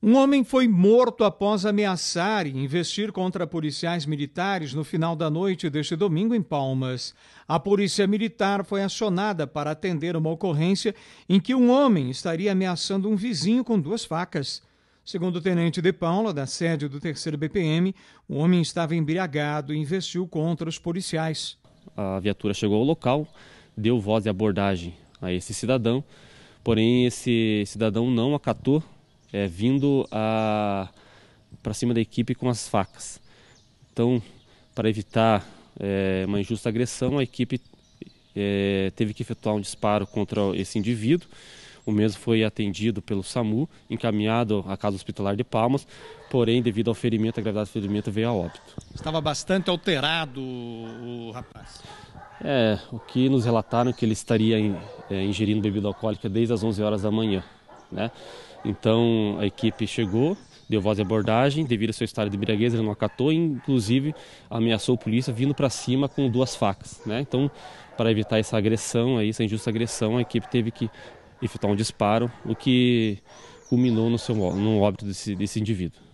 Um homem foi morto após ameaçar e investir contra policiais militares no final da noite deste domingo em Palmas. A polícia militar foi acionada para atender uma ocorrência em que um homem estaria ameaçando um vizinho com duas facas. Segundo o tenente de Paula, da sede do 3 BPM, o homem estava embriagado e investiu contra os policiais. A viatura chegou ao local, deu voz de abordagem a esse cidadão, porém esse cidadão não acatou é, vindo para cima da equipe com as facas. Então, para evitar é, uma injusta agressão, a equipe é, teve que efetuar um disparo contra esse indivíduo. O mesmo foi atendido pelo SAMU, encaminhado à casa hospitalar de Palmas, porém, devido ao ferimento, a gravidade do ferimento veio a óbito. Estava bastante alterado o rapaz. É, o que nos relataram é que ele estaria é, ingerindo bebida alcoólica desde as 11 horas da manhã. Né? Então a equipe chegou, deu voz de abordagem, devido ao seu estado de embriaguez, ele não acatou e, inclusive, ameaçou a polícia vindo para cima com duas facas. Né? Então, para evitar essa agressão, aí, essa injusta agressão, a equipe teve que efetuar um disparo, o que culminou no, seu, no óbito desse, desse indivíduo.